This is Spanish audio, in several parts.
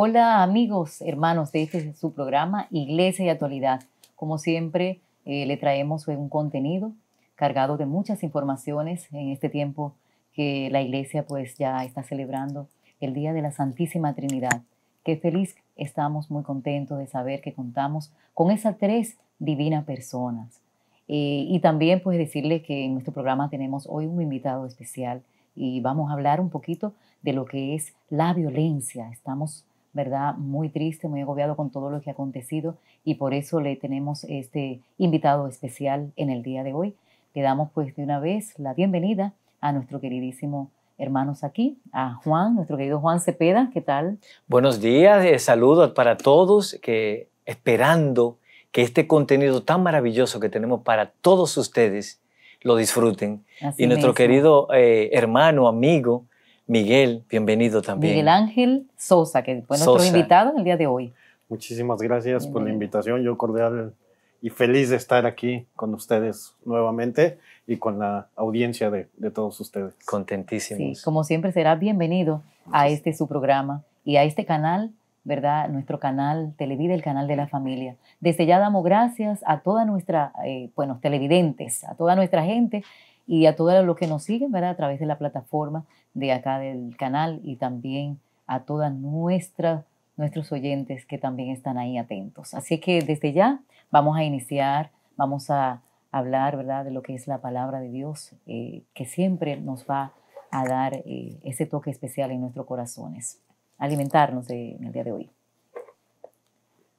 Hola amigos, hermanos de este es su programa Iglesia y Actualidad. Como siempre, eh, le traemos un contenido cargado de muchas informaciones en este tiempo que la Iglesia pues ya está celebrando el Día de la Santísima Trinidad. Qué feliz estamos, muy contentos de saber que contamos con esas tres divinas personas. Eh, y también pues decirles que en nuestro programa tenemos hoy un invitado especial y vamos a hablar un poquito de lo que es la violencia. Estamos ¿verdad? Muy triste, muy agobiado con todo lo que ha acontecido y por eso le tenemos este invitado especial en el día de hoy. Le damos pues de una vez la bienvenida a nuestro queridísimo hermano aquí, a Juan, nuestro querido Juan Cepeda, ¿qué tal? Buenos días, eh, saludos para todos que esperando que este contenido tan maravilloso que tenemos para todos ustedes lo disfruten. y nuestro querido eh, hermano, amigo, Miguel, bienvenido también. Miguel Ángel Sosa, que fue nuestro invitado en el día de hoy. Muchísimas gracias por la invitación. Yo cordial y feliz de estar aquí con ustedes nuevamente y con la audiencia de, todos ustedes. Contentísimos. Sí, como siempre será bienvenido a este su programa y a este canal, ¿verdad? Nuestro canal Televida, el canal de la familia. Desde ya damos gracias a toda nuestra, eh, bueno, televidentes, a toda nuestra gente y a todos los que nos siguen, ¿verdad? A través de la plataforma de acá del canal y también a todas nuestras nuestros oyentes que también están ahí atentos. Así que desde ya vamos a iniciar, vamos a hablar, ¿verdad?, de lo que es la palabra de Dios, eh, que siempre nos va a dar eh, ese toque especial en nuestros corazones, alimentarnos en el día de hoy.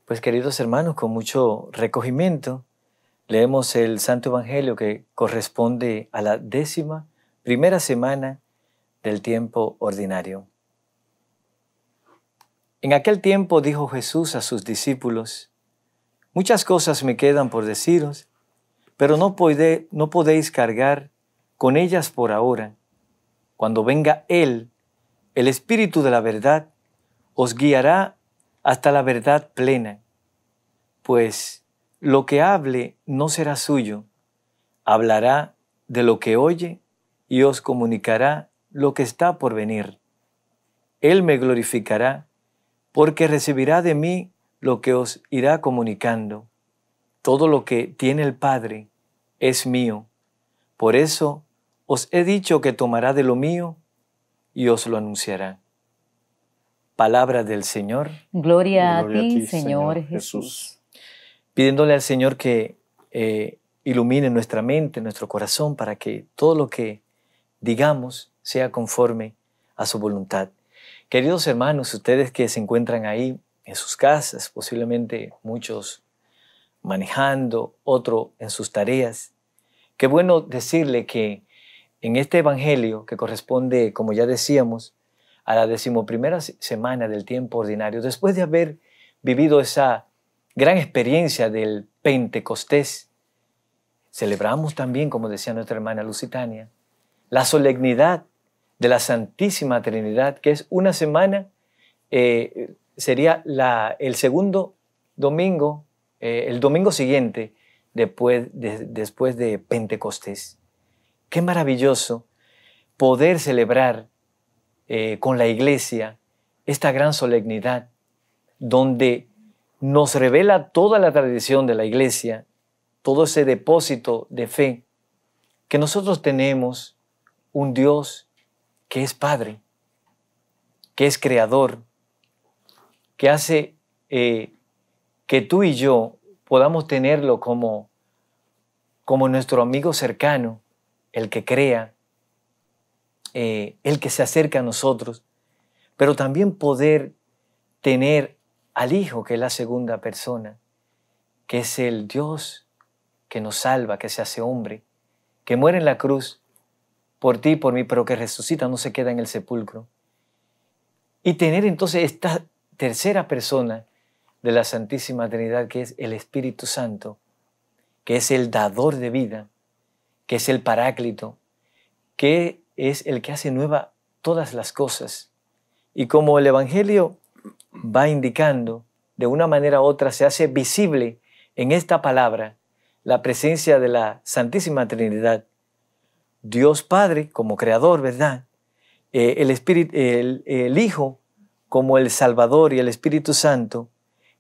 Pues queridos hermanos, con mucho recogimiento, Leemos el Santo Evangelio que corresponde a la décima primera semana del tiempo ordinario. En aquel tiempo dijo Jesús a sus discípulos, muchas cosas me quedan por deciros, pero no, no podéis cargar con ellas por ahora. Cuando venga Él, el Espíritu de la verdad, os guiará hasta la verdad plena, pues lo que hable no será suyo, hablará de lo que oye y os comunicará lo que está por venir. Él me glorificará, porque recibirá de mí lo que os irá comunicando. Todo lo que tiene el Padre es mío. Por eso os he dicho que tomará de lo mío y os lo anunciará. Palabra del Señor. Gloria, a, ti, Señor, Jesús pidiéndole al Señor que eh, ilumine nuestra mente, nuestro corazón, para que todo lo que digamos sea conforme a su voluntad. Queridos hermanos, ustedes que se encuentran ahí en sus casas, posiblemente muchos manejando, otro en sus tareas, qué bueno decirle que en este Evangelio, que corresponde, como ya decíamos, a la decimoprimera semana del tiempo ordinario, después de haber vivido esa gran experiencia del Pentecostés, celebramos también, como decía nuestra hermana Lusitania, la solemnidad de la Santísima Trinidad, que es una semana, eh, sería la, el segundo domingo, eh, el domingo siguiente después de, después de Pentecostés. Qué maravilloso poder celebrar eh, con la iglesia esta gran solemnidad donde nos revela toda la tradición de la iglesia, todo ese depósito de fe, que nosotros tenemos un Dios que es Padre, que es Creador, que hace eh, que tú y yo podamos tenerlo como, como nuestro amigo cercano, el que crea, eh, el que se acerca a nosotros, pero también poder tener al Hijo, que es la segunda persona, que es el Dios que nos salva, que se hace hombre, que muere en la cruz por ti y por mí, pero que resucita, no se queda en el sepulcro. Y tener entonces esta tercera persona de la Santísima Trinidad, que es el Espíritu Santo, que es el dador de vida, que es el paráclito, que es el que hace nueva todas las cosas. Y como el Evangelio va indicando, de una manera u otra, se hace visible en esta palabra la presencia de la Santísima Trinidad. Dios Padre como creador, ¿verdad? Eh, el, Espíritu, el, Hijo como el Salvador y el Espíritu Santo,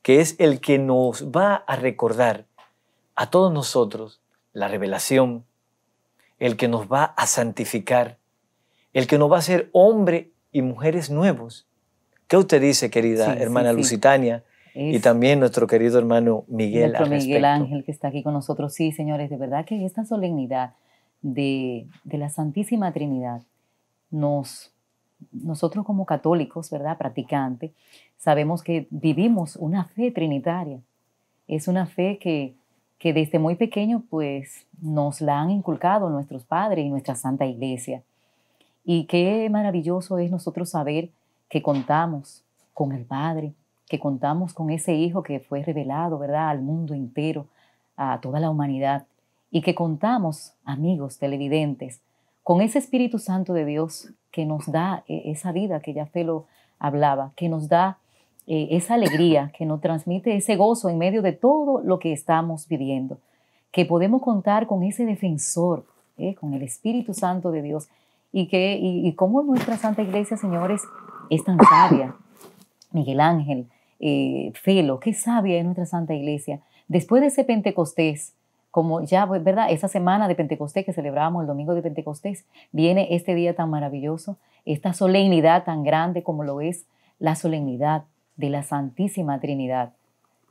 que es el que nos va a recordar a todos nosotros la revelación, el que nos va a santificar, el que nos va a hacer hombres y mujeres nuevos, ¿Qué usted dice, querida hermana Lusitania? y también nuestro querido hermano Miguel. Nuestro Miguel Ángel que está aquí con nosotros. Sí, señores, de verdad que esta solemnidad de, la Santísima Trinidad nos, nosotros como católicos, ¿verdad? Practicantes, sabemos que vivimos una fe trinitaria. Es una fe que, que desde muy pequeño pues nos la han inculcado nuestros padres y nuestra Santa Iglesia. Y qué maravilloso es nosotros saber que contamos con el Padre, que contamos con ese Hijo que fue revelado, ¿verdad?, al mundo entero, a toda la humanidad, y que contamos, amigos televidentes, con ese Espíritu Santo de Dios que nos da eh, esa vida que ya Felo hablaba, que nos da eh, esa alegría, que nos transmite ese gozo en medio de todo lo que estamos viviendo, que podemos contar con ese defensor, eh, con el Espíritu Santo de Dios, y, que, y, y nuestra Santa Iglesia, señores, es tan sabia. Miguel Ángel, eh, Felo, qué sabia es nuestra Santa Iglesia. Después de ese Pentecostés, como ya, pues, ¿verdad? Esa semana de Pentecostés que celebramos el domingo de Pentecostés, viene este día tan maravilloso, esta solemnidad tan grande como lo es la solemnidad de la Santísima Trinidad.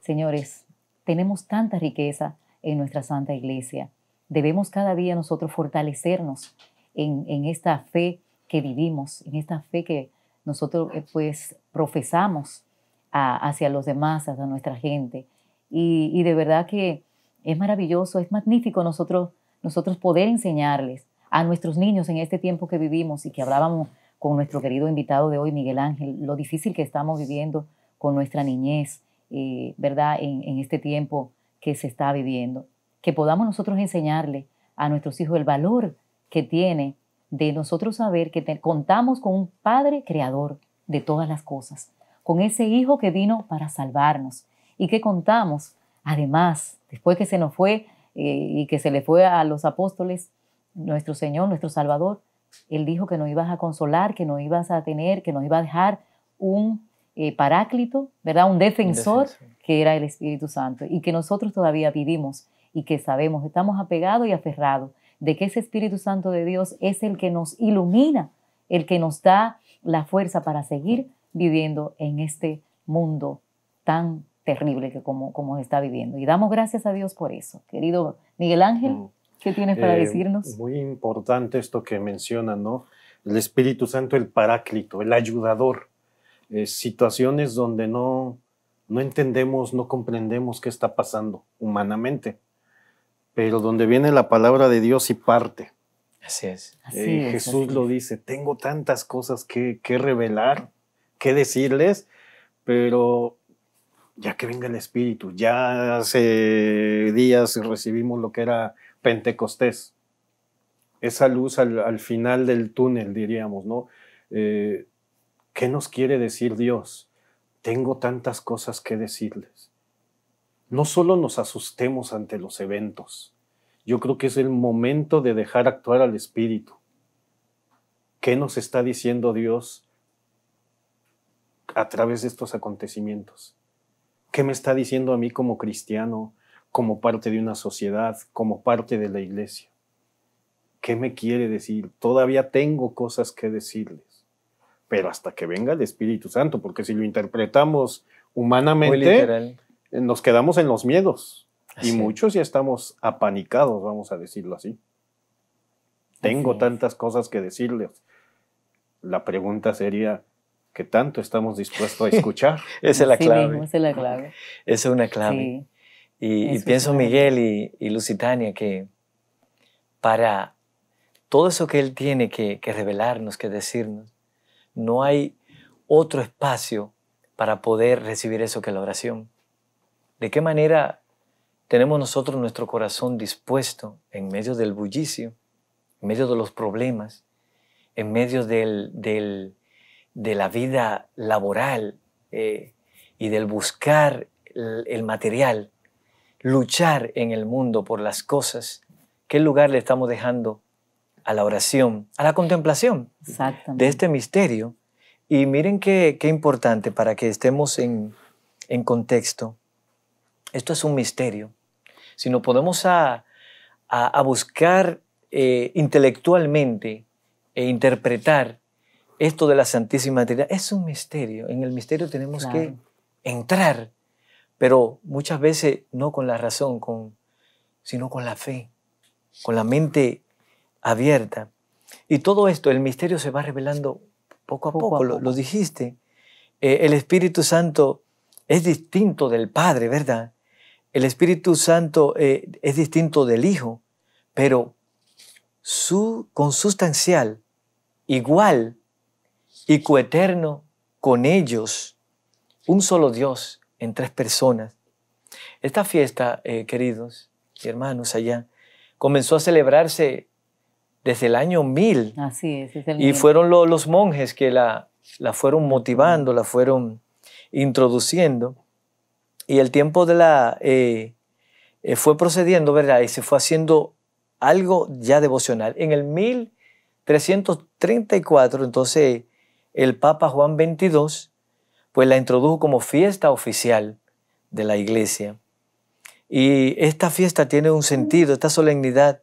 Señores, tenemos tanta riqueza en nuestra Santa Iglesia. Debemos cada día nosotros fortalecernos en, en esta fe que vivimos, en esta fe que nosotros eh, pues profesamos hacia los demás, hacia nuestra gente. Y, de verdad que es maravilloso, es magnífico nosotros, nosotros poder enseñarles a nuestros niños en este tiempo que vivimos y que hablábamos con nuestro querido invitado de hoy, Miguel Ángel, lo difícil que estamos viviendo con nuestra niñez, eh, ¿verdad? En, en este tiempo que se está viviendo. Que podamos nosotros enseñarle a nuestros hijos el valor que tiene de nosotros saber que contamos con un Padre Creador de todas las cosas, con ese Hijo que vino para salvarnos y que contamos, además, después que se nos fue eh, y que se le fue a los apóstoles, nuestro Señor, nuestro Salvador, Él dijo que nos ibas a consolar, que nos ibas a tener, que nos iba a dejar un eh, paráclito, ¿verdad? Un defensor, defensor, que era el Espíritu Santo y que nosotros todavía vivimos y que sabemos, estamos apegados y aferrados de que ese Espíritu Santo de Dios es el que nos ilumina, el que nos da la fuerza para seguir viviendo en este mundo tan terrible que como, se está viviendo. Y damos gracias a Dios por eso. Querido Miguel Ángel, mm. ¿qué tienes para eh, decirnos? Muy importante esto que menciona ¿no? El Espíritu Santo, el paráclito, el ayudador. Eh, situaciones donde no, no entendemos, no comprendemos qué está pasando humanamente pero donde viene la palabra de Dios y parte. Así es. Eh, Jesús lo dice, tengo tantas cosas que, que revelar, que decirles, pero ya que venga el Espíritu, ya hace días recibimos lo que era Pentecostés, esa luz al, final del túnel, diríamos, ¿no? Eh, ¿Qué nos quiere decir Dios? Tengo tantas cosas que decirles no solo nos asustemos ante los eventos, yo creo que es el momento de dejar actuar al Espíritu. ¿Qué nos está diciendo Dios a través de estos acontecimientos? ¿Qué me está diciendo a mí como cristiano, como parte de una sociedad, como parte de la iglesia? ¿Qué me quiere decir? Todavía tengo cosas que decirles, pero hasta que venga el Espíritu Santo, porque si lo interpretamos humanamente, eh, nos quedamos en los miedos. Y muchos ya estamos apanicados, vamos a decirlo así. Tengo tantas cosas que decirles. La pregunta sería, ¿qué tanto estamos dispuestos a escuchar? esa es la clave. esa es la clave. es una clave. Y, pienso, Miguel y, Lusitania, que para todo eso que Él tiene que revelarnos, que decirnos, no hay otro espacio para poder recibir eso que la oración. ¿De qué manera tenemos nosotros nuestro corazón dispuesto en medio del bullicio, en medio de los problemas, en medio de la vida laboral eh, y del buscar el, material, luchar en el mundo por las cosas? ¿Qué lugar le estamos dejando a la oración, a la contemplación de este misterio? Y miren qué, importante para que estemos en contexto esto es un misterio. Si no podemos a, buscar eh, intelectualmente e interpretar esto de la Santísima Trinidad, es un misterio. En el misterio tenemos que entrar, pero muchas veces no con la razón, sino con la fe, con la mente abierta. Y todo esto, el misterio se va revelando poco a poco, Lo, dijiste. Eh, el Espíritu Santo es distinto del Padre, ¿verdad? El Espíritu Santo eh, es distinto del Hijo, pero su consustancial, igual y coeterno con ellos, un solo Dios en tres personas. Esta fiesta, eh, queridos y hermanos allá, comenzó a celebrarse desde el año 1000. y fueron los monjes que la, la fueron motivando, la fueron introduciendo. Y el tiempo de la, eh, eh, fue procediendo, ¿verdad? Y se fue haciendo algo ya devocional. En el 1334, entonces, el Papa Juan XXII, pues la introdujo como fiesta oficial de la iglesia. Y esta fiesta tiene un sentido, esta solemnidad,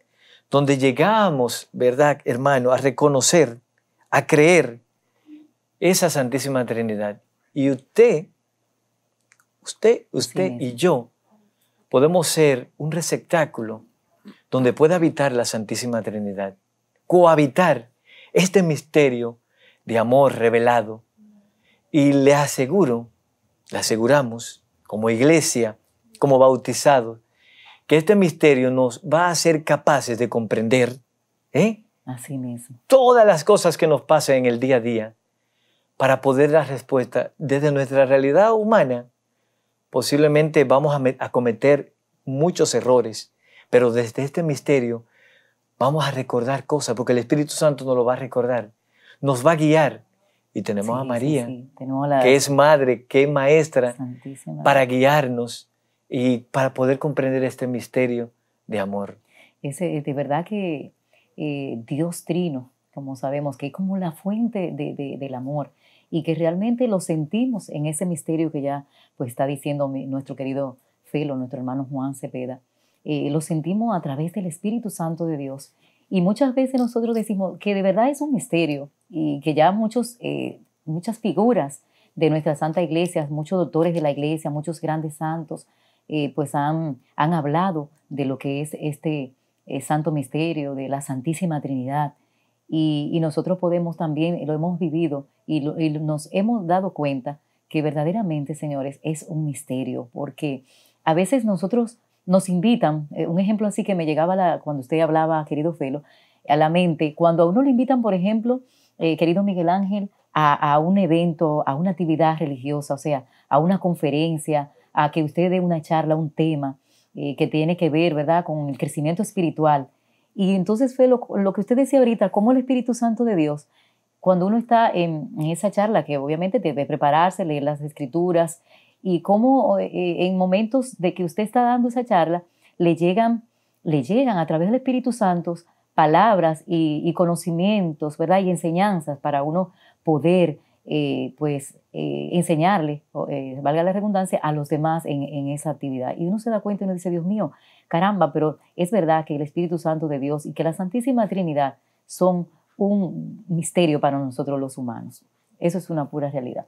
donde llegamos, ¿verdad, hermano?, a reconocer, a creer esa Santísima Trinidad. Y usted Usted, usted y yo podemos ser un receptáculo donde pueda habitar la Santísima Trinidad, cohabitar este misterio de amor revelado. Y le aseguro, le aseguramos, como iglesia, como bautizados, que este misterio nos va a hacer capaces de comprender ¿eh? todas las cosas que nos pasan en el día a día para poder dar respuesta desde nuestra realidad humana posiblemente vamos a, cometer muchos errores, pero desde este misterio vamos a recordar cosas, porque el Espíritu Santo nos lo va a recordar, nos va a guiar. Y tenemos a María, que es madre, que es maestra, para guiarnos y para poder comprender este misterio de amor. Es eh, de verdad que eh, Dios trino, como sabemos, que es como la fuente del amor y que realmente lo sentimos en ese misterio que ya pues está diciendo nuestro querido Felo, nuestro hermano Juan Cepeda. Eh, lo sentimos a través del Espíritu Santo de Dios. Y muchas veces nosotros decimos que de verdad es un misterio y que ya muchos, eh, muchas figuras de nuestra Santa Iglesia, muchos doctores de la Iglesia, muchos grandes santos, eh, pues han, han hablado de lo que es este santo misterio, de la Santísima Trinidad. Y, nosotros podemos también, lo hemos vivido y, nos hemos dado cuenta que verdaderamente, señores, es un misterio, porque a veces nosotros nos invitan, eh, un ejemplo así que me llegaba la, cuando usted hablaba, querido Felo, a la mente, cuando a uno le invitan, por ejemplo, eh, querido Miguel Ángel, a, un evento, a una actividad religiosa, o sea, a una conferencia, a que usted dé una charla, un tema eh, que tiene que ver, ¿verdad?, con el crecimiento espiritual. Y entonces, Felo, lo que usted decía ahorita, cómo el Espíritu Santo de Dios cuando uno está en, esa charla, que obviamente debe prepararse, leer las escrituras, y cómo eh, eh, en momentos de que usted está dando esa charla, le llegan, le llegan a través del Espíritu Santo palabras y, conocimientos, ¿verdad? Y enseñanzas para uno poder, eh, pues, enseñarle, valga la redundancia, a los demás en, en esa actividad. Y uno se da cuenta y uno dice, Dios mío, caramba, pero es verdad que el Espíritu Santo de Dios y que la Santísima Trinidad son un misterio para nosotros los humanos. Eso es una pura realidad.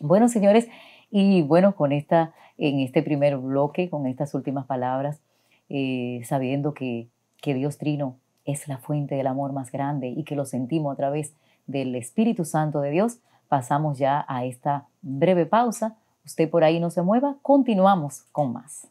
Bueno, señores, y bueno, con esta, en este primer bloque, con estas últimas palabras, eh, sabiendo que, que Dios Trino es la fuente del amor más grande y que lo sentimos a través del Espíritu Santo de Dios, pasamos ya a esta breve pausa. Usted por ahí no se mueva, continuamos con más.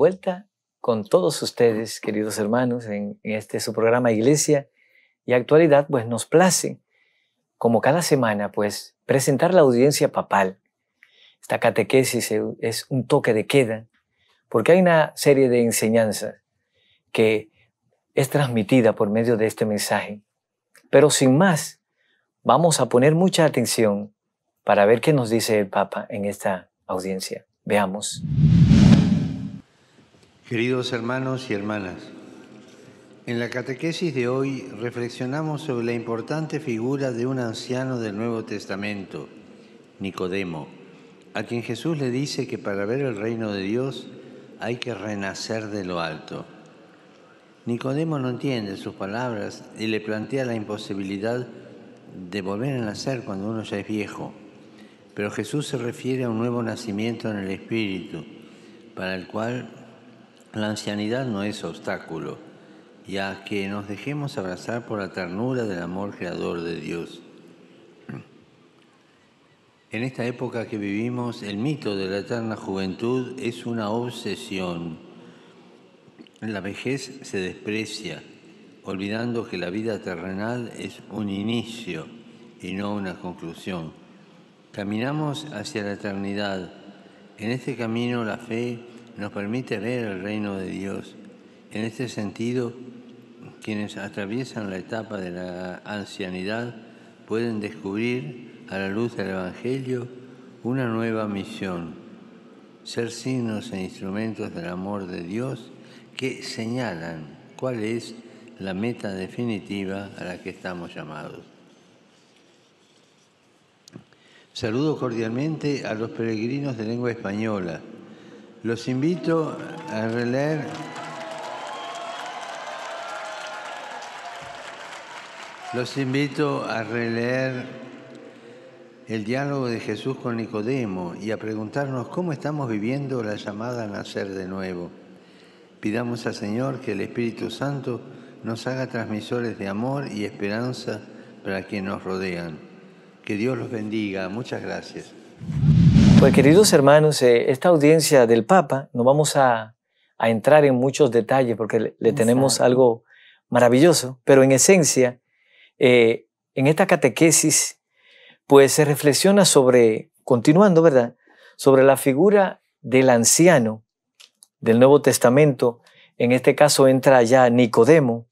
vuelta con todos ustedes, queridos hermanos, en, este su programa Iglesia y Actualidad, pues nos place, como cada semana, pues presentar la audiencia papal. Esta catequesis es un toque de queda, porque hay una serie de enseñanzas que es transmitida por medio de este mensaje. Pero sin más, vamos a poner mucha atención para ver qué nos dice el Papa en esta audiencia. Veamos. Queridos hermanos y hermanas, en la catequesis de hoy reflexionamos sobre la importante figura de un anciano del Nuevo Testamento, Nicodemo, a quien Jesús le dice que para ver el reino de Dios hay que renacer de lo alto. Nicodemo no entiende sus palabras y le plantea la imposibilidad de volver a nacer cuando uno ya es viejo. Pero Jesús se refiere a un nuevo nacimiento en el Espíritu, para el cual la ancianidad no es obstáculo, ya que nos dejemos abrazar por la ternura del amor creador de Dios. En esta época que vivimos, el mito de la eterna juventud es una obsesión. La vejez se desprecia, olvidando que la vida terrenal es un inicio y no una conclusión. Caminamos hacia la eternidad. En este camino la fe nos permite ver el reino de Dios. En este sentido, quienes atraviesan la etapa de la ancianidad pueden descubrir a la luz del Evangelio una nueva misión, ser signos e instrumentos del amor de Dios que señalan cuál es la meta definitiva a la que estamos llamados. Saludo cordialmente a los peregrinos de lengua española los invito a releer Los invito a releer el diálogo de Jesús con Nicodemo y a preguntarnos cómo estamos viviendo la llamada a nacer de nuevo. Pidamos al Señor que el Espíritu Santo nos haga transmisores de amor y esperanza para quienes nos rodean. Que Dios los bendiga. Muchas gracias. Pues queridos hermanos, eh, esta audiencia del Papa, no vamos a, entrar en muchos detalles porque le, tenemos algo maravilloso, pero en esencia, eh, en esta catequesis, pues se reflexiona sobre, continuando, ¿verdad?, sobre la figura del anciano del Nuevo Testamento, en este caso entra ya Nicodemo,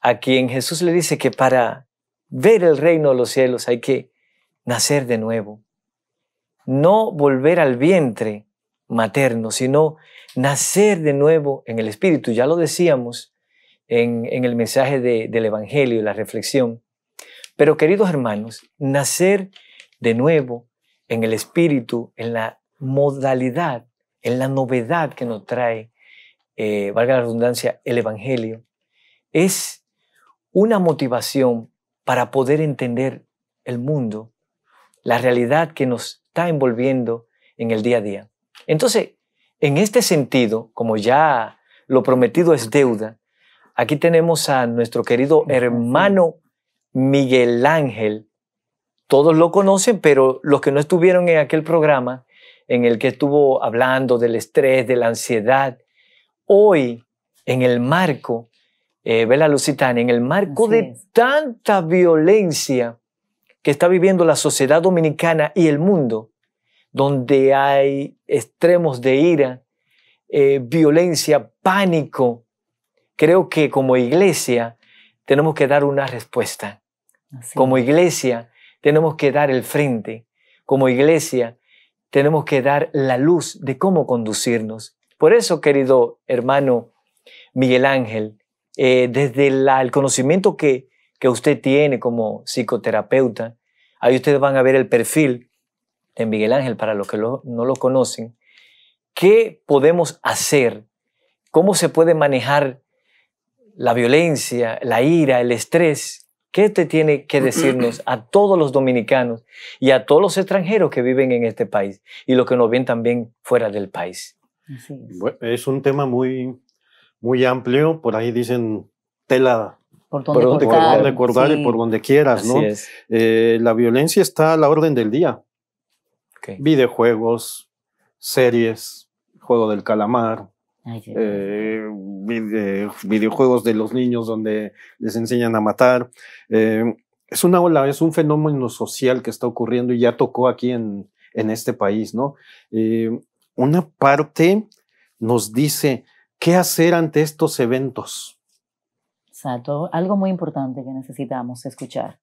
a quien Jesús le dice que para ver el reino de los cielos hay que nacer de nuevo no volver al vientre materno, sino nacer de nuevo en el Espíritu. Ya lo decíamos en, el mensaje del Evangelio, la reflexión. Pero queridos hermanos, nacer de nuevo en el Espíritu, en la modalidad, en la novedad que nos trae, eh, valga la redundancia, el Evangelio, es una motivación para poder entender el mundo, la realidad que nos envolviendo en el día a día. Entonces, en este sentido, como ya lo prometido es deuda, aquí tenemos a nuestro querido hermano Miguel Ángel. Todos lo conocen, pero los que no estuvieron en aquel programa en el que estuvo hablando del estrés, de la ansiedad, hoy en el marco, eh, la en el marco de tanta violencia que está viviendo la sociedad dominicana y el mundo, donde hay extremos de ira, eh, violencia, pánico, creo que como iglesia tenemos que dar una respuesta. Como iglesia tenemos que dar el frente. Como iglesia tenemos que dar la luz de cómo conducirnos. Por eso, querido hermano Miguel Ángel, eh, desde el conocimiento que que usted tiene como psicoterapeuta. Ahí ustedes van a ver el perfil de Miguel Ángel para los que no lo conocen. ¿Qué podemos hacer? ¿Cómo se puede manejar la violencia, la ira, el estrés? ¿Qué te tiene que decirnos a todos los dominicanos y a todos los extranjeros que viven en este país y lo que nos ven también fuera del país? Es. un tema muy, muy amplio, por ahí dicen tela por donde, quieras, ¿no? Eh, la violencia está a la orden del día. Videojuegos, series, juego del calamar, eh, videojuegos de los niños donde les enseñan a matar. Eh, es una ola, es un fenómeno social que está ocurriendo y ya tocó aquí en, en este país, ¿no? una parte nos dice qué hacer ante estos eventos Exacto, algo muy importante que necesitamos escuchar.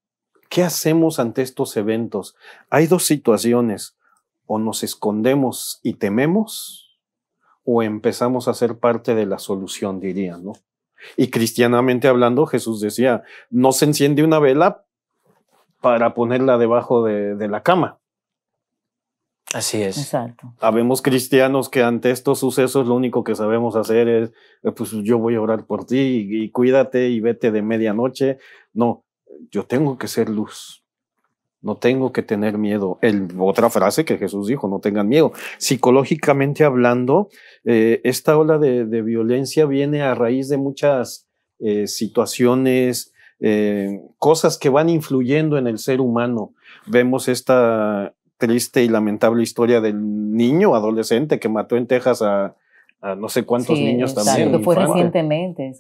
¿Qué hacemos ante estos eventos? Hay dos situaciones, o nos escondemos y tememos, o empezamos a ser parte de la solución, diría. ¿no? Y cristianamente hablando, Jesús decía, no se enciende una vela para ponerla debajo de, de la cama, Así es. Exacto. Habemos cristianos que ante estos sucesos lo único que sabemos hacer es, eh, pues yo voy a orar por ti y, cuídate y vete de medianoche. No, yo tengo que ser luz. No tengo que tener miedo. El, otra frase que Jesús dijo, no tengan miedo. Psicológicamente hablando, eh, esta ola de, violencia viene a raíz de muchas eh, situaciones, cosas que van influyendo en el ser humano. Vemos esta triste y lamentable historia del niño adolescente que mató en Texas a, no sé cuántos niños también. fue recientemente,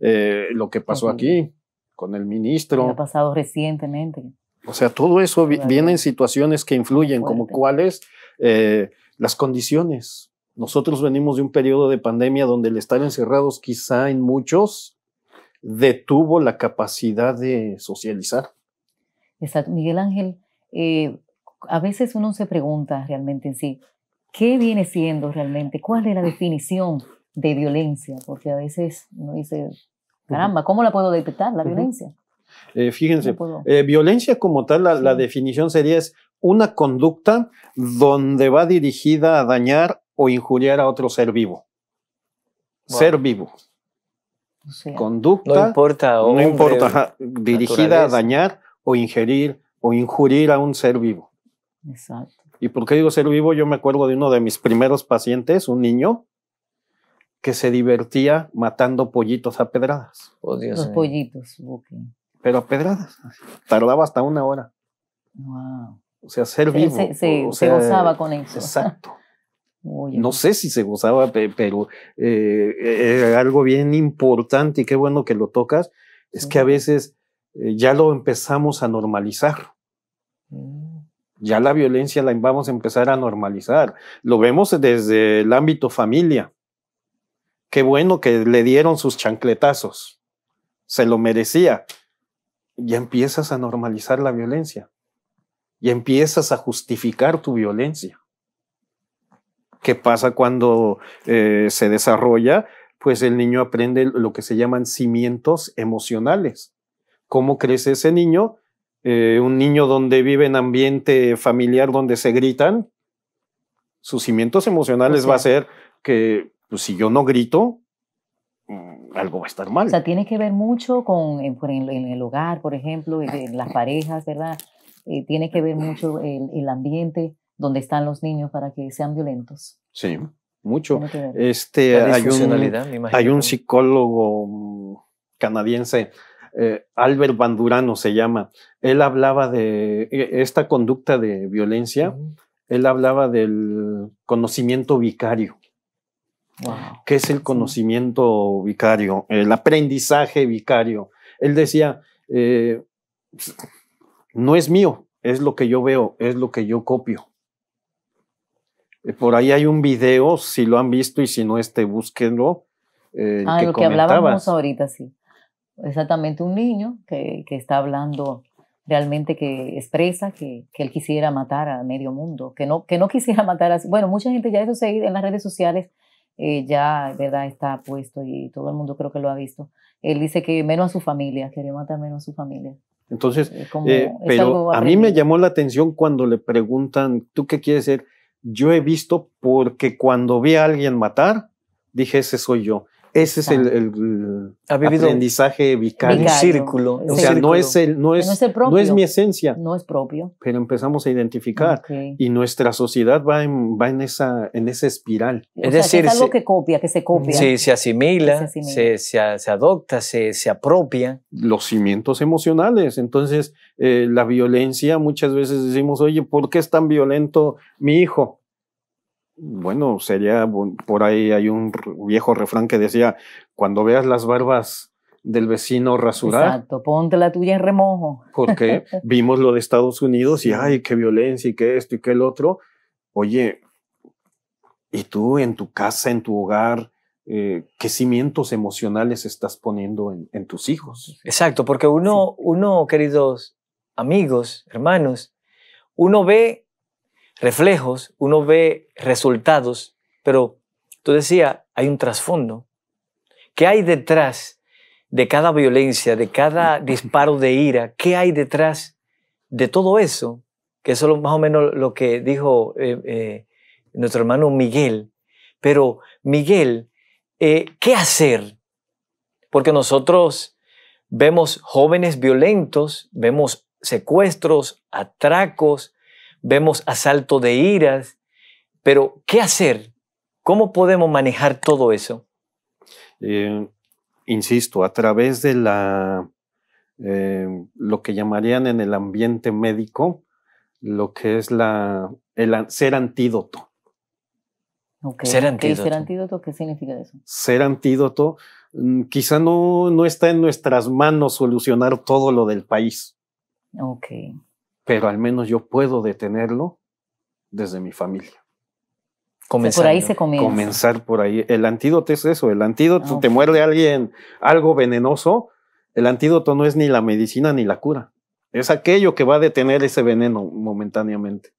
eh, lo que pasó aquí con el ministro. Lo ha pasado recientemente. O sea, todo eso viene en situaciones que influyen, como cuáles eh, las condiciones. Nosotros venimos de un periodo de pandemia donde el estar encerrados quizá en muchos detuvo la capacidad de socializar. Exacto. Miguel Ángel, eh, a veces uno se pregunta realmente en sí, ¿qué viene siendo realmente? ¿Cuál es la definición de violencia? Porque a veces uno dice, caramba, ¿cómo la puedo detectar la violencia? Eh, fíjense, eh, violencia como tal, la, definición sería es una conducta donde va dirigida a dañar o injuriar a otro ser vivo. Ser vivo. conducta. No importa. no importa. Dirigida a dañar o ingerir o injurir a un ser vivo. Exacto. ¿Y por qué digo ser vivo? Yo me acuerdo de uno de mis primeros pacientes, un niño, que se divertía matando pollitos a pedradas. Oh, Los pollitos, Pero a pedradas. Tardaba hasta una hora. Wow. O sea, ser vivo. Se, gozaba con eso. Exacto. No sé si se gozaba, pero eh, algo bien importante y qué bueno que lo tocas, es que a veces eh, ya lo empezamos a normalizar ya la violencia la vamos a empezar a normalizar. Lo vemos desde el ámbito familia. Qué bueno que le dieron sus chancletazos. Se lo merecía. Ya empiezas a normalizar la violencia. Y empiezas a justificar tu violencia. ¿Qué pasa cuando eh, se desarrolla? Pues el niño aprende lo que se llaman cimientos emocionales. ¿Cómo crece ese niño? Eh, un niño donde vive en ambiente familiar donde se gritan, sus cimientos emocionales va a ser que pues, si yo no grito, mm, algo va a estar mal. O sea, tiene que ver mucho con, eh, en, el hogar, por ejemplo, en, eh, las parejas, ¿verdad? tiene que ver mucho el, ambiente donde están los niños para que sean violentos. Sí, mucho. Este, hay un, hay un psicólogo mm, canadiense eh, Albert Bandurano se llama, él hablaba de e, esta conducta de violencia, él hablaba del conocimiento vicario. ¿Qué es el conocimiento vicario? El aprendizaje vicario. Él decía, eh, no es mío, es lo que yo veo, es lo que yo copio. Eh, por ahí hay un video, si lo han visto y si no, este búsquenlo. ah, lo que hablábamos ahorita, sí exactamente un niño que, está hablando realmente que expresa que, él quisiera matar a medio mundo, que no, que no quisiera matar a... Bueno, mucha gente ya eso se en las redes sociales, eh, ya, ¿verdad? Está puesto y todo el mundo creo que lo ha visto. Él dice que menos a su familia, quería matar menos a su familia. Entonces, eh, pero a mí me llamó la atención cuando le preguntan, ¿tú qué quieres ser? Yo he visto porque cuando vi a alguien matar, dije, ese soy yo. Ese es el, aprendizaje vicario. un círculo. O sea, no es, el, no, es, mi esencia. No es propio. Pero empezamos a identificar. Y nuestra sociedad va en, va en, esa, en esa espiral. es decir, es algo que copia, que se copia. Sí, se asimila, se, se, adopta, se, se apropia. Los cimientos emocionales. Entonces, eh, la violencia, muchas veces decimos, oye, ¿por qué es tan violento mi hijo? bueno, sería, por ahí hay un viejo refrán que decía, cuando veas las barbas del vecino rasurar. Exacto, ponte la tuya en remojo. Porque vimos lo de Estados Unidos y, ay, qué violencia y qué esto y qué el otro. Oye, ¿y tú en tu casa, en tu hogar, eh, qué cimientos emocionales estás poniendo en, tus hijos? Exacto, porque uno, uno, queridos amigos, hermanos, uno ve reflejos, uno ve resultados, pero tú decías, hay un trasfondo. ¿Qué hay detrás de cada violencia, de cada disparo de ira? ¿Qué hay detrás de todo eso? Que eso es más o menos lo que dijo eh, eh, nuestro hermano Miguel. Pero, Miguel, eh, ¿qué hacer? Porque nosotros vemos jóvenes violentos, vemos secuestros, atracos, vemos asalto de iras, pero ¿qué hacer? ¿Cómo podemos manejar todo eso? Eh, insisto, a través de la, eh, lo que llamarían en el ambiente médico, lo que es la, el ser antídoto. Ser antídoto. ¿Ser antídoto? ¿Qué significa eso? Ser antídoto, mm, quizá no, no está en nuestras manos solucionar todo lo del país. Ok pero al menos yo puedo detenerlo desde mi familia. Comenzar, por ahí se Comenzar por ahí. El antídoto es eso, el antídoto, te muerde alguien algo venenoso, el antídoto no es ni la medicina ni la cura, es aquello que va a detener ese veneno momentáneamente.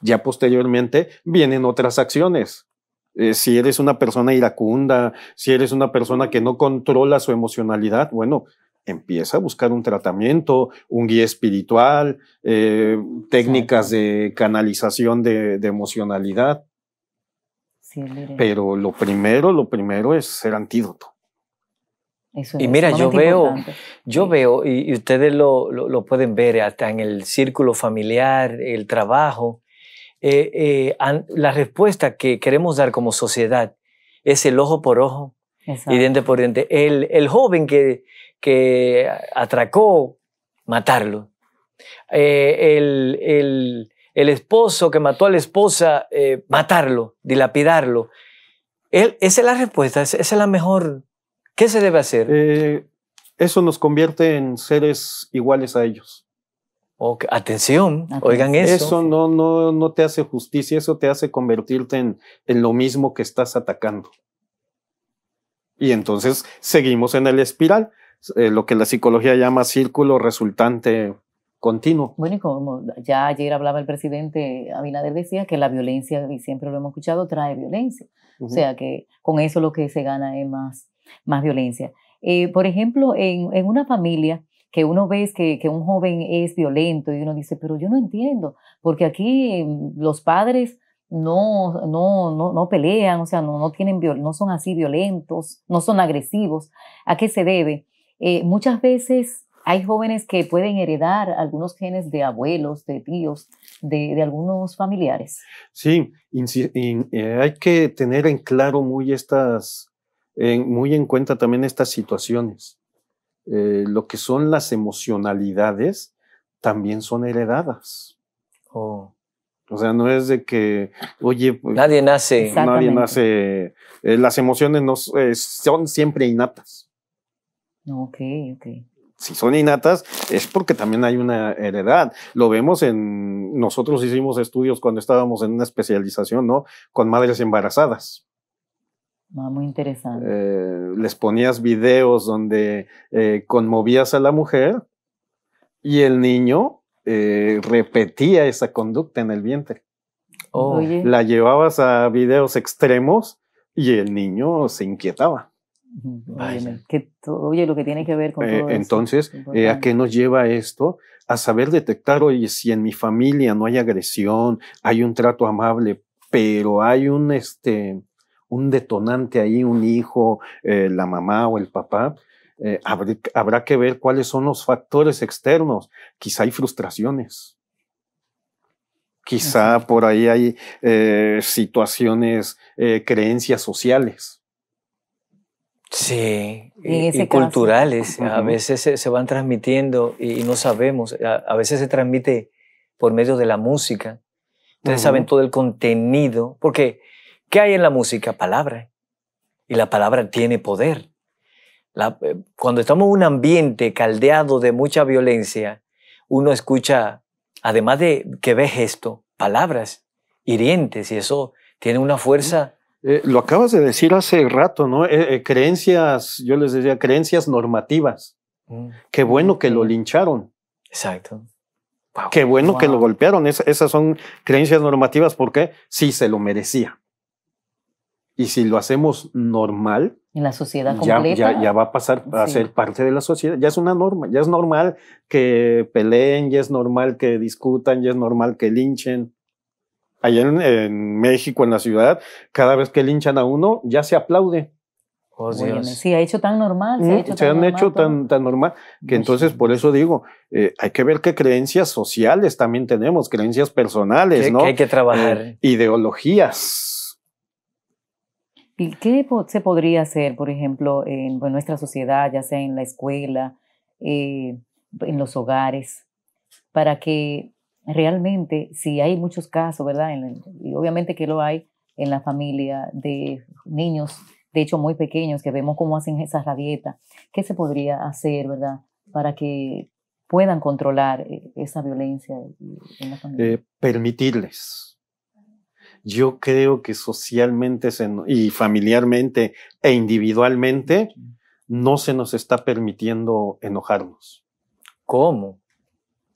Ya posteriormente vienen otras acciones. Eh, si eres una persona iracunda, si eres una persona que no controla su emocionalidad, bueno, empieza a buscar un tratamiento, un guía espiritual, eh, técnicas de canalización de, emocionalidad. Pero lo primero, lo primero es ser antídoto. y mira, yo veo, yo veo, y, ustedes lo, lo, pueden ver hasta en el círculo familiar, el trabajo, eh, eh, la respuesta que queremos dar como sociedad es el ojo por ojo y diente por diente. El, el joven que, que atracó, matarlo. Eh, el, esposo que mató a la esposa, eh, matarlo, dilapidarlo. esa es la respuesta, esa es la mejor. ¿Qué se debe hacer? Eh, eso nos convierte en seres iguales a ellos. Atención, oigan eso. Eso no, no, no te hace justicia, eso te hace convertirte en, en lo mismo que estás atacando. Y entonces seguimos en el espiral. Eh, lo que la psicología llama círculo resultante continuo. Bueno, y como ya ayer hablaba el presidente Abinader, decía que la violencia, y siempre lo hemos escuchado, trae violencia. O sea que con eso lo que se gana es más, más violencia. Eh, por ejemplo, en, una familia que uno ve que, un joven es violento y uno dice, pero yo no entiendo, porque aquí em, los padres no, no, pelean, o sea, no, no, tienen, no son así violentos, no son agresivos. ¿A qué se debe? Eh, muchas veces hay jóvenes que pueden heredar algunos genes de abuelos, de tíos, de, algunos familiares. Sí, eh, hay que tener en claro muy estas, muy en cuenta también estas situaciones. Eh, lo que son las emocionalidades también son heredadas. Oh. O sea, no es de que, oye, pues, nadie nace. Nadie nace. las emociones no, son siempre innatas. Ok, ok. Si son innatas, es porque también hay una heredad. Lo vemos en. Nosotros hicimos estudios cuando estábamos en una especialización, ¿no? Con madres embarazadas. Ah, muy interesante. Eh, les ponías videos donde eh, conmovías a la mujer y el niño eh, repetía esa conducta en el vientre. Oh. La llevabas a videos extremos y el niño se inquietaba. Que oye, lo que tiene que ver con eh, todo Entonces, eh, ¿a qué nos lleva esto? A saber detectar, oye, si en mi familia no hay agresión, hay un trato amable, pero hay un, este, un detonante ahí, un hijo, eh, la mamá o el papá, habrá, que ver cuáles son los factores externos. Quizá hay frustraciones. Quizá por ahí hay situaciones, creencias sociales Sí, y, culturales. A veces se, van transmitiendo y, no sabemos. A, veces se transmite por medio de la música. Ustedes saben todo el contenido, porque ¿qué hay en la música? Palabra. Y la palabra tiene poder. Eh, cuando estamos en un ambiente caldeado de mucha violencia, uno escucha, además de que ve gesto, palabras hirientes y eso tiene una fuerza eh, lo acabas de decir hace rato, ¿no? Eh, eh, creencias, yo les decía, creencias normativas. Mm. Qué bueno que lo lincharon. Exacto. Qué bueno que lo golpearon. esas son creencias normativas porque sí se lo merecía. Y si lo hacemos normal, en la sociedad completa. Ya, ya, va a pasar a ser parte de la sociedad. Ya es una norma. Ya es normal que peleen, ya es normal que discutan, ya es normal que linchen allá en, México, en la ciudad, cada vez que linchan a uno, ya se aplaude. Se oh, sí, ha hecho tan normal. Se, mm, han hecho tan, normal que pues entonces por eso digo, eh, hay que ver qué creencias sociales también tenemos, creencias personales, ¿no? Que hay que trabajar. Eh, ideologías. ¿Y qué se podría hacer, por ejemplo, en, pues, nuestra sociedad, ya sea en la escuela, eh, en los hogares, para que realmente, si hay muchos casos, ¿verdad? y obviamente que lo hay en la familia de niños, de hecho muy pequeños, que vemos cómo hacen esa rabieta, ¿qué se podría hacer, ¿verdad? Para que puedan controlar eh, esa violencia en la familia. Eh, permitirles. Yo creo que socialmente y familiarmente e individualmente no se nos está permitiendo enojarnos. ¿Cómo?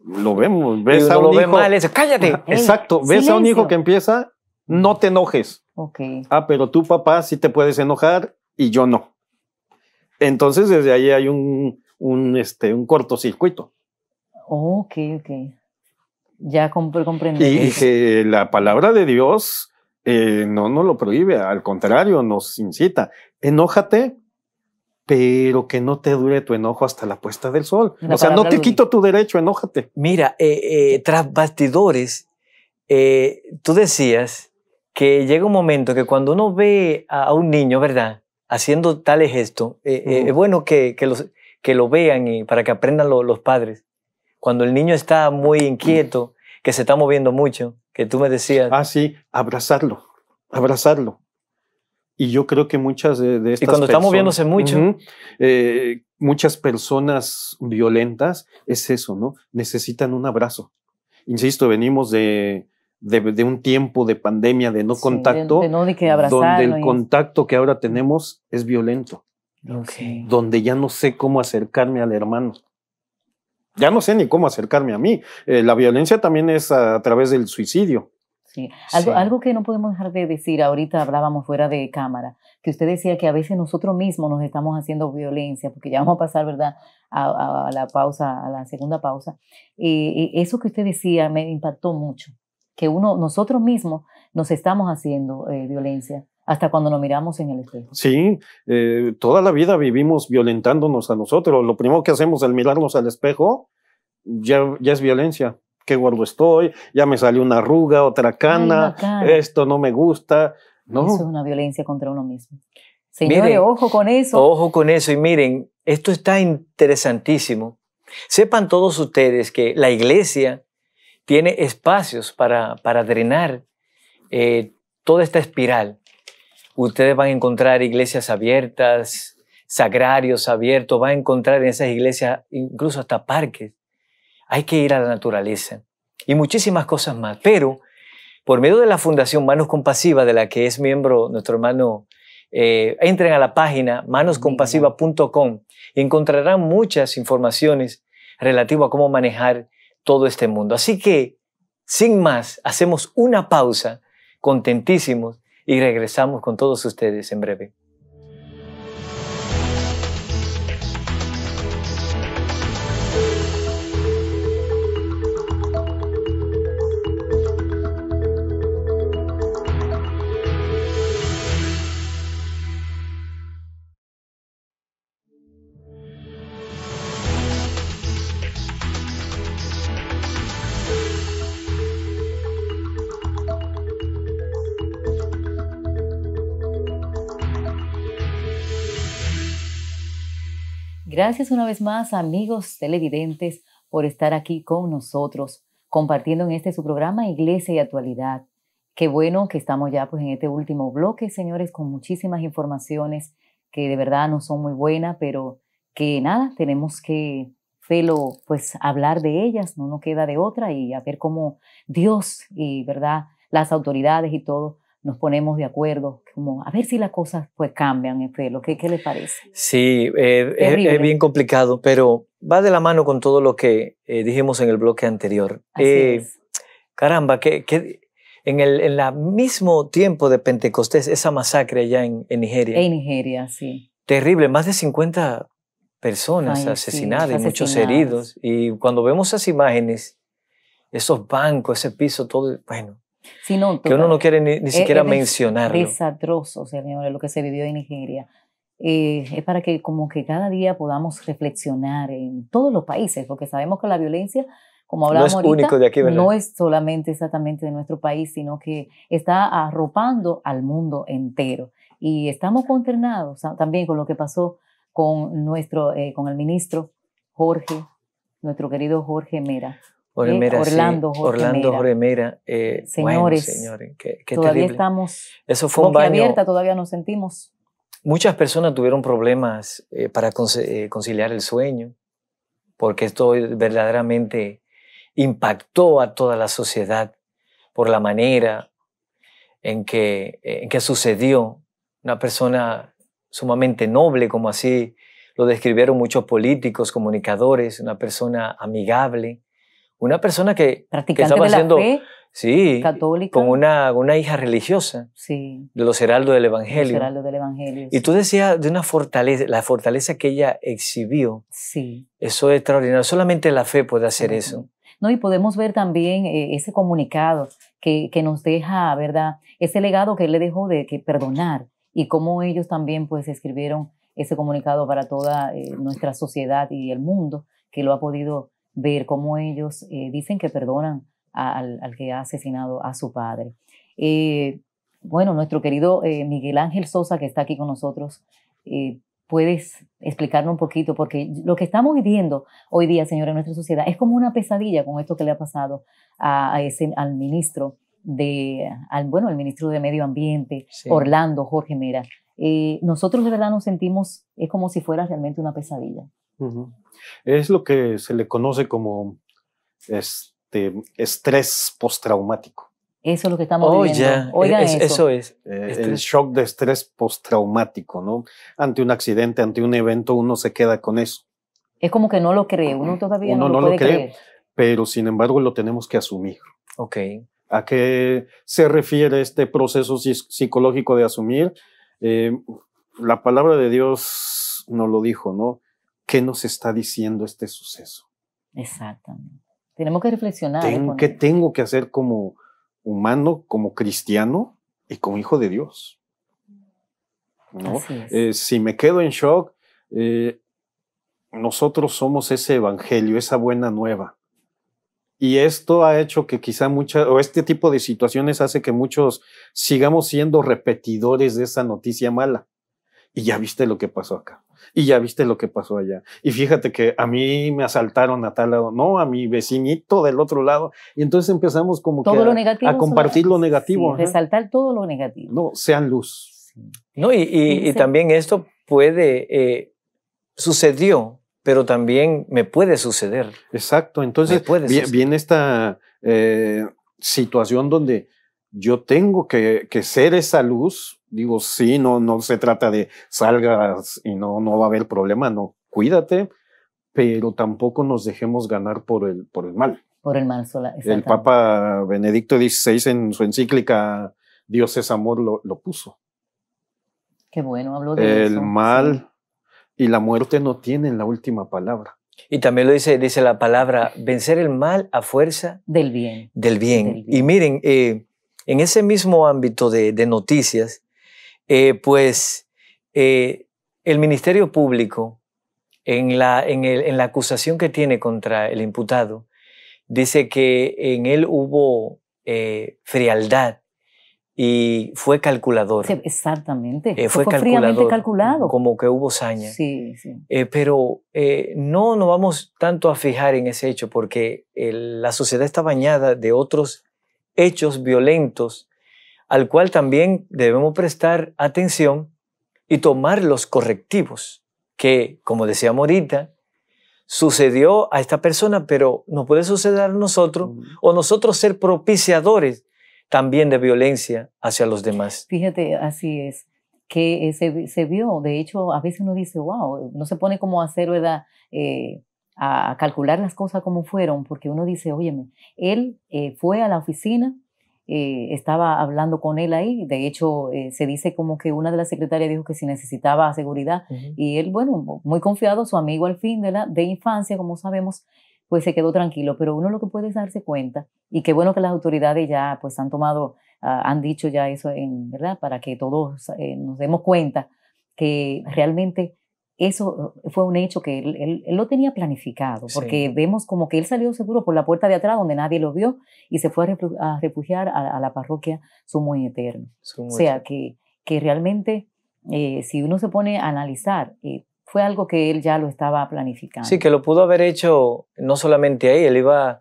lo vemos, ves a un hijo. cállate. Exacto, ves a un hijo que empieza, no te enojes. Ah, pero tu papá, sí te puedes enojar y yo no. Entonces, desde ahí hay un, un, este, un cortocircuito. Ok, ok. Ya comprendí. Y, la palabra de Dios eh, no nos lo prohíbe, al contrario, nos incita. Enójate, pero que no te dure tu enojo hasta la puesta del sol. o sea, no te quito tu derecho, enójate. Mira, eh, eh, tras bastidores, eh, tú decías que llega un momento que cuando uno ve a, un niño, ¿verdad? Haciendo tales gestos, es bueno que, que, los, que lo vean y para que aprendan los padres. Cuando el niño está muy inquieto, que se está moviendo mucho, que tú me decías. Ah, sí, abrazarlo, abrazarlo. Y yo creo que muchas de, de estas. Y cuando estamos está moviéndose mucho. Eh, muchas personas violentas es eso, ¿no? Necesitan un abrazo. Insisto, venimos de, un tiempo de pandemia, de no contacto, de, no que abrazar, donde el contacto que ahora tenemos es violento. Donde ya no sé cómo acercarme al hermano. Ya no sé ni cómo acercarme a mí. Eh, la violencia también es a través del suicidio. Algo, algo que no podemos dejar de decir, ahorita hablábamos fuera de cámara, que usted decía que a veces nosotros mismos nos estamos haciendo violencia, porque ya vamos a pasar, ¿verdad?, a, la pausa, a la segunda pausa. y eso que usted decía me impactó mucho, que uno, nosotros mismos nos estamos haciendo eh, violencia hasta cuando nos miramos en el espejo. Sí, eh, toda la vida vivimos violentándonos a nosotros. Lo primero que hacemos al mirarnos al espejo ya es violencia qué gordo estoy, ya me salió una arruga, otra cana, esto no me gusta. Eso es una violencia contra uno mismo. Señores, ojo con eso. Ojo con eso. Y miren, esto está interesantísimo. Sepan todos ustedes que la iglesia tiene espacios para, para drenar eh, toda esta espiral. Ustedes van a encontrar iglesias abiertas, sagrarios abiertos, van a encontrar en esas iglesias incluso hasta parques hay que ir a la naturaleza y muchísimas cosas más. Pero por medio de la Fundación Manos compasiva de la que es miembro nuestro hermano, eh, entren a la página manoscompasiva.com y encontrarán muchas informaciones relativo a cómo manejar todo este mundo. Así que, sin más, hacemos una pausa, contentísimos, y regresamos con todos ustedes en breve. Gracias una vez más, amigos televidentes, por estar aquí con nosotros, compartiendo en este su programa Iglesia y Actualidad. Qué bueno que estamos ya pues en este último bloque, señores, con muchísimas informaciones que de verdad no son muy buenas, pero que nada, tenemos que pues hablar de ellas, no nos queda de otra y a ver cómo Dios y verdad las autoridades y todo nos ponemos de acuerdo, como a ver si las cosas pues cambian, eh, lo ¿qué, qué le parece? Sí, eh, eh, es, bien complicado, pero va de la mano con todo lo que dijimos en el bloque anterior. Así es. Caramba, que, en el en la mismo tiempo de Pentecostés, esa masacre allá en, Nigeria. En Nigeria, sí. Terrible, más de 50 personas asesinadas y muchos heridos. Y cuando vemos esas imágenes, esos bancos, ese piso, todo, bueno, que uno no quiere ni, e- siquiera mencionar. Desastroso, señores, lo que se vivió en Nigeria. Eh, es para que como que cada día podamos reflexionar en todos los países, porque sabemos que la violencia, como hablamos no ahorita, de aquí, no es solamente exactamente de nuestro país, sino que está arropando al mundo entero. Y estamos consternados ah, también con lo que pasó con nuestro, eh, con el ministro Jorge, nuestro querido Jorge Mera. Orlando, eh, sí. Orlando Mera. Eh, señores, señores todavía estamos Eso fue un baño. abierta, todavía nos sentimos. Muchas personas tuvieron problemas eh, para conciliar el sueño, porque esto verdaderamente impactó a toda la sociedad por la manera en que, en que sucedió. Una persona sumamente noble, como así lo describieron muchos políticos, comunicadores, una persona amigable, una persona que, estaba haciendo... sí, católica. Con una, una hija religiosa. Sí. De los heraldos del Evangelio. Los del Evangelio. Y tú decías de una fortaleza, la fortaleza que ella exhibió. Sí. Eso es extraordinario. Solamente la fe puede hacer eso. No, y podemos ver también eh, ese comunicado que, nos deja, ¿verdad? Ese legado que él le dejó de que perdonar y cómo ellos también pues escribieron ese comunicado para toda eh, nuestra sociedad y el mundo que lo ha podido ver cómo ellos eh, dicen que perdonan al, que ha asesinado a su padre. Eh, bueno, nuestro querido eh, Miguel Ángel Sosa, que está aquí con nosotros, puedes explicarnos un poquito, porque lo que estamos viviendo hoy día, señora, en nuestra sociedad es como una pesadilla con esto que le ha pasado a, ese, al ministro de, bueno, ministro de Medio Ambiente, Orlando Jorge Mera. Eh, nosotros de verdad nos sentimos, es como si fuera realmente una pesadilla. Es lo que se le conoce como este, estrés postraumático. Eso es lo que estamos oh, viviendo. eso. es. Eh, el shock de estrés postraumático, ¿no? Ante un accidente, ante un evento, uno se queda con eso. Es como que no lo cree, uno todavía no, lo, no cree, Pero sin embargo lo tenemos que asumir. Ok. ¿A qué se refiere este proceso psicológico de asumir? Eh, la palabra de Dios nos lo dijo, ¿no? ¿Qué nos está diciendo este suceso? Exactamente. Tenemos que reflexionar. ¿Qué tengo que hacer como humano, como cristiano y como hijo de Dios? Eh, si me quedo en shock, eh, nosotros somos ese evangelio, esa buena nueva. Y esto ha hecho que quizá muchas, o este tipo de situaciones hace que muchos sigamos siendo repetidores de esa noticia mala. Y ya viste lo que pasó acá. Y ya viste lo que pasó allá. Y fíjate que a mí me asaltaron a tal lado, no, a mi vecinito del otro lado. Y entonces empezamos como que a, compartir lo negativo. resaltar todo lo negativo. No, sean luz. No, y, también esto puede, eh, sucedió pero también me puede suceder. Exacto, entonces viene esta eh, situación donde yo tengo que, ser esa luz, digo, sí, no, no se trata de salgas y no, no va a haber problema, no, cuídate, pero tampoco nos dejemos ganar por el, por el mal. Por el mal sola. El Papa Benedicto XVI en su encíclica Dios es amor lo, puso. Qué bueno, habló de eso. El mal y la muerte no tiene la última palabra. Y también lo dice, dice la palabra, vencer el mal a fuerza del bien. Del bien. Y miren, eh, en ese mismo ámbito de, noticias, eh, pues eh, el Ministerio Público, en la, en, en la acusación que tiene contra el imputado, dice que en él hubo frialdad y fue calculador. Exactamente. Eh, fue, calculado. Como que hubo saña. Sí, sí. Eh, pero eh, no nos vamos tanto a fijar en ese hecho porque la sociedad está bañada de otros hechos violentos al cual también debemos prestar atención y tomar los correctivos que, como decía Morita sucedió a esta persona, pero no puede suceder a nosotros o nosotros ser propiciadores también de violencia hacia los demás. Fíjate, así es que eh, se, se, vio, de hecho, a veces uno dice, wow, no se pone como a hacer, edad eh, a calcular las cosas como fueron, porque uno dice, oye, él eh, fue a la oficina, estaba hablando con él ahí, de hecho se dice como que una de las secretarias dijo que si necesitaba seguridad y él, bueno, muy confiado, su amigo al fin de, la, de infancia, como sabemos, pues se quedó tranquilo. Pero uno lo que puede es darse cuenta, y qué bueno que las autoridades ya pues han tomado, ah, han dicho ya eso, en, ¿verdad? Para que todos eh, nos demos cuenta que realmente eso eh, fue un hecho que él, lo tenía planificado, porque vemos como que él salió seguro por la puerta de atrás donde nadie lo vio y se fue a refugiar a, la parroquia Sumo y Eterno. o sea, que, realmente eh, si uno se pone a analizar algo que él ya lo estaba planificando. Sí, que lo pudo haber hecho no solamente ahí, él iba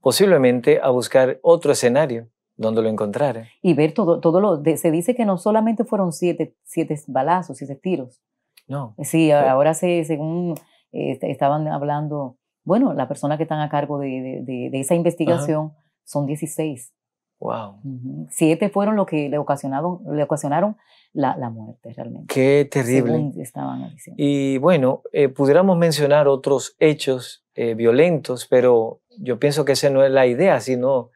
posiblemente a buscar otro escenario donde lo encontrara. Y ver todo, todo lo, se dice que no solamente fueron siete, siete balazos, siete tiros. No. Sí, ahora se, según eh, estaban hablando, bueno, la persona que están a cargo de, esa investigación son 16. Wow. Siete fueron los que le, ocasionaron, le ocasionaron la, la, muerte realmente. Qué terrible. Y bueno, eh, pudiéramos mencionar otros hechos eh, violentos, pero yo pienso que esa no es la idea, sino,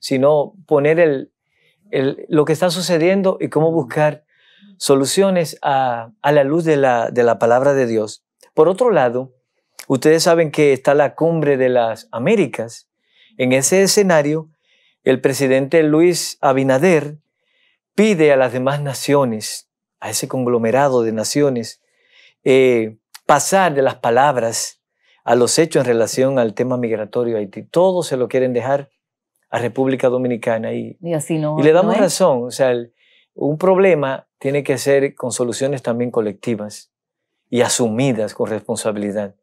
sino poner el, lo que está sucediendo y cómo buscar soluciones a, la luz de la, de la palabra de Dios. Por otro lado, ustedes saben que está la cumbre de las Américas. En ese escenario, el presidente Luis Abinader pide a las demás naciones, a ese conglomerado de naciones, eh, pasar de las palabras a los hechos en relación al tema migratorio a Haití. Todos se lo quieren dejar a República Dominicana y, así le damos razón. O sea, un problema tiene que ser con soluciones también colectivas y asumidas con responsabilidad.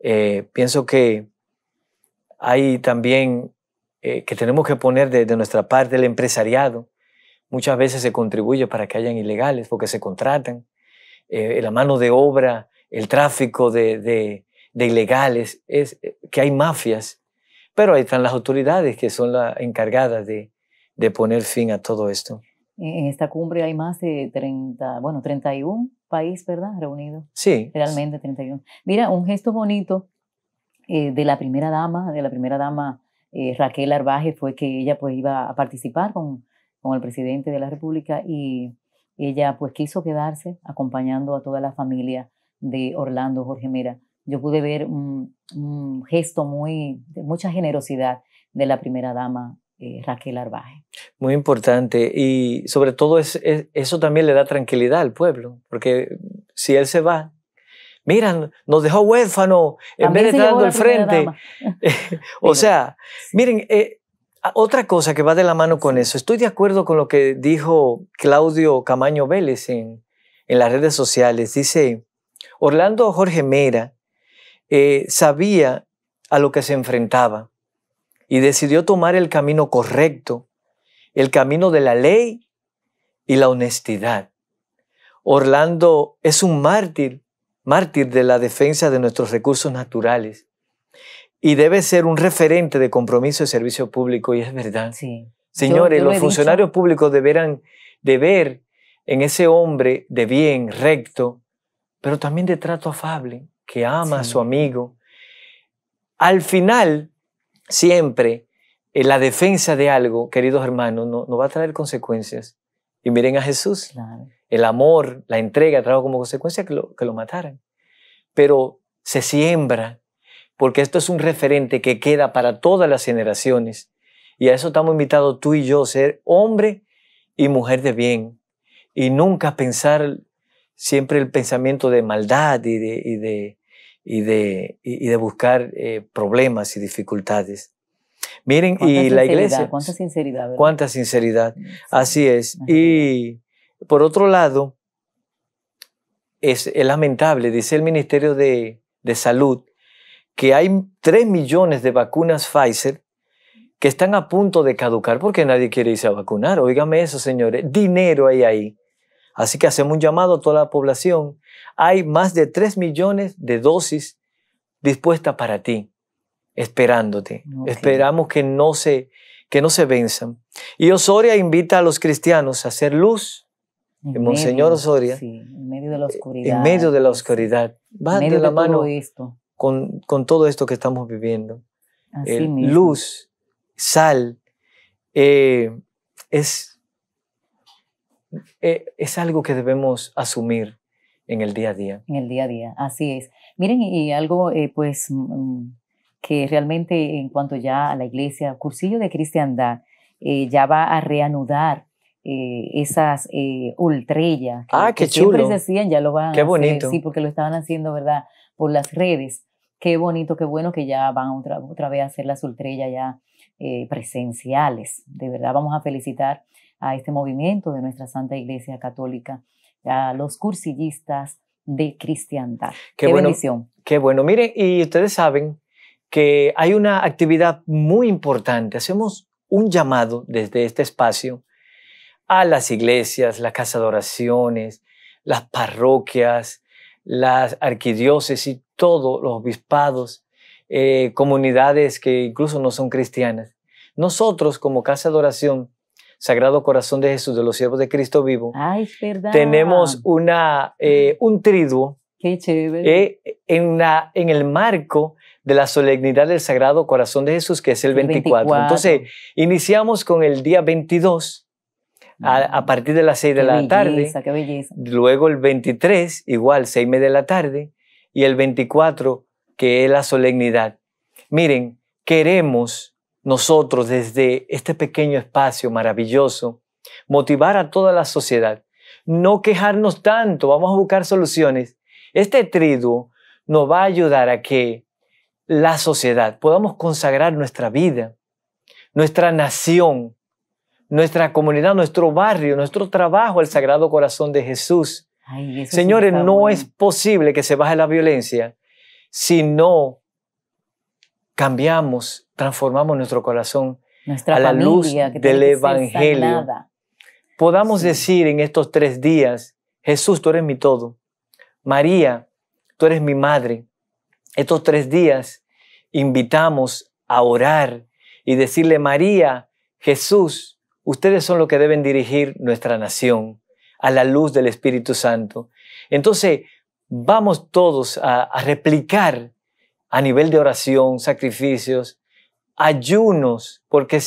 Eh, pienso que hay también eh, que tenemos que poner de, nuestra parte, el empresariado. Muchas veces se contribuye para que hayan ilegales porque se contratan. Eh, la mano de obra, el tráfico de, ilegales, es eh, que hay mafias. Pero ahí están las autoridades que son las encargadas de, de poner fin a todo esto. En esta cumbre hay más de 30, bueno, 31 países, ¿verdad? Reunidos. Sí. Realmente 31. Mira, un gesto bonito de la primera dama, de la primera dama eh, Raquel Arbaje fue que ella pues iba a participar con, el presidente de la República y ella pues quiso quedarse acompañando a toda la familia de Orlando Jorge Mera. Yo pude ver un, gesto muy, de mucha generosidad de la primera dama eh, Raquel Arbaje. Muy importante y sobre todo eso también le da tranquilidad al pueblo, porque si él se va, Miren, nos dejó huérfano en vez de estar el frente. o sea, miren, eh, otra cosa que va de la mano con eso, estoy de acuerdo con lo que dijo Claudio Camaño Vélez en, en las redes sociales. Dice, Orlando Jorge Mera eh, sabía a lo que se enfrentaba y decidió tomar el camino correcto, el camino de la ley y la honestidad. Orlando es un mártir mártir de la defensa de nuestros recursos naturales y debe ser un referente de compromiso de servicio público, y es verdad. Sí. Señores, los funcionarios públicos deberán de ver en ese hombre de bien, recto, pero también de trato afable, que ama a su amigo. Al final, siempre, eh, la defensa de algo, queridos hermanos, no va a traer consecuencias y miren a Jesús. El amor, la entrega trajo como consecuencia que lo, mataran. Pero se siembra, porque esto es un referente que queda para todas las generaciones. Y a eso estamos invitados tú y yo, ser hombre y mujer de bien. Y nunca pensar siempre el pensamiento de maldad y de, de, buscar eh, problemas y dificultades. Miren, y la iglesia. Cuánta sinceridad. Cuánta sinceridad. Así es. Y por otro lado, es, lamentable, dice el Ministerio de, de Salud, que hay 3 millones de vacunas Pfizer que están a punto de caducar porque nadie quiere irse a vacunar. Óigame eso, señores. Dinero hay ahí. Así que hacemos un llamado a toda la población. Hay más de 3 millones de dosis dispuestas para ti esperándote. Esperamos que no, se, que no se venzan. Y Osoria invita a los cristianos a hacer luz. En Monseñor Osoria. Sí, en medio de la eh, oscuridad. En medio de la oscuridad. Va de la mano esto. Con, con, todo esto que estamos viviendo. Luz, sal, eh, es, eh, es algo que debemos asumir en el día a día. En el día a día, así es. Miren, y algo pues mm, mm, que realmente en cuanto ya a la iglesia, cursillo de cristiandad, eh, ya va a reanudar eh, esas eh, ultrellas que, ah, siempre se hacían, ya lo van a bonito. Hacer, sí, porque lo estaban haciendo, ¿verdad? Por las redes. Qué bonito, qué bueno que ya van otra, otra vez a hacer las ultrellas ya eh, presenciales. De verdad vamos a felicitar a este movimiento de nuestra Santa Iglesia Católica, a los cursillistas de cristiandad. Qué, bendición. Qué bueno. Miren, y ustedes saben que hay una actividad muy importante. Hacemos un llamado desde este espacio a las iglesias, las casas de oraciones, las parroquias, las arquidiócesis, todos los obispados, eh, comunidades que incluso no son cristianas. Nosotros como casa de oración, Sagrado Corazón de Jesús de los Siervos de Cristo Vivo, tenemos una, eh, un triduo eh, en, la, en el marco de la solemnidad del Sagrado Corazón de Jesús, que es el 24. Entonces, iniciamos con el día 22 mm. a, partir de las 6 de la tarde. Qué belleza. Luego el 23, igual, 6 de la tarde. Y el 24, que es la solemnidad. Miren, queremos nosotros desde este pequeño espacio maravilloso motivar a toda la sociedad. No quejarnos tanto, vamos a buscar soluciones. Este triduo nos va a ayudar a que la sociedad, podamos consagrar nuestra vida, nuestra nación, nuestra comunidad, nuestro barrio, nuestro trabajo al Sagrado Corazón de Jesús. Señores, no es posible que se baje la violencia si no cambiamos, transformamos nuestro corazón a la luz del Evangelio. Podamos decir en estos tres días, Jesús, tú eres mi todo. María, tú eres mi madre. Estos tres días invitamos a orar y decirle, María, Jesús, ustedes son los que deben dirigir nuestra nación a la luz del Espíritu Santo. Entonces, vamos todos a, replicar a nivel de oración, sacrificios, ayunos, porque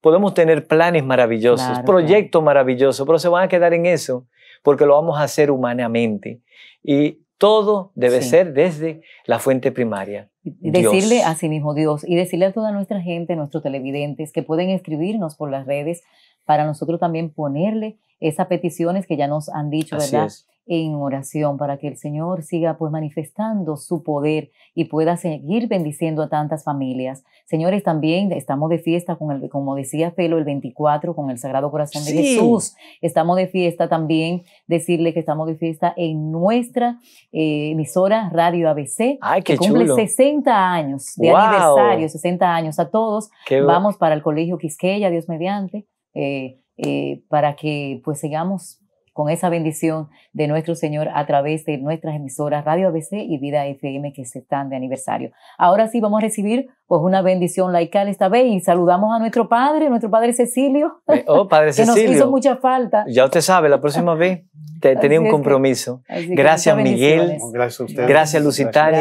podemos tener planes maravillosos, proyectos maravillosos, pero se van a quedar en eso, porque lo vamos a hacer humanamente. Y todo debe ser desde la fuente primaria. Decirle a sí mismo Dios y decirle a toda nuestra gente, nuestros televidentes, que pueden escribirnos por las redes para nosotros también ponerle esas peticiones que ya nos han dicho, ¿verdad? en oración para que el Señor siga pues manifestando su poder y pueda seguir bendiciendo a tantas familias. Señores, también estamos de fiesta con el, como decía Felo, el 24 con el Sagrado Corazón de Jesús. Estamos de fiesta también, decirle que estamos de fiesta en nuestra eh, emisora Radio ABC, Ay, que cumple 60 años de aniversario, 60 años a todos. Vamos para el Colegio Quisqueya, Dios mediante. Eh, eh, para que pues sigamos con esa bendición de nuestro Señor a través de nuestras emisoras Radio ABC y Vida FM que se están de aniversario. Ahora sí vamos a recibir pues una bendición laical esta vez y saludamos a nuestro padre, nuestro padre Cecilio. Eh, oh, padre Cecilio. Que nos hizo mucha falta. Ya usted sabe, la próxima vez te, tenía un compromiso. gracias Miguel, gracias, a ustedes. gracias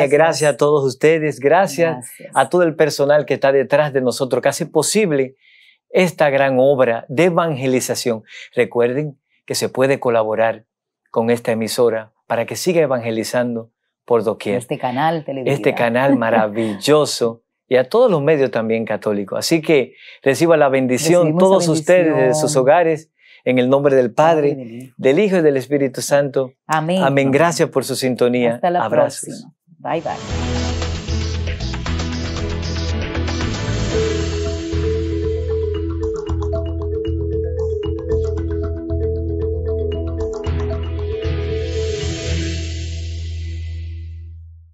gracias. a todos ustedes, gracias, a todo el personal que está detrás de nosotros que hace posible esta gran obra de evangelización. Recuerden que se puede colaborar con esta emisora para que siga evangelizando por doquier. Este canal Este canal maravilloso y a todos los medios también católicos. Así que reciba la bendición todos ustedes de sus hogares. En el nombre del Padre, del Hijo y del Espíritu Santo. Amén. Amén. Gracias por su sintonía. Hasta la próxima. Bye bye.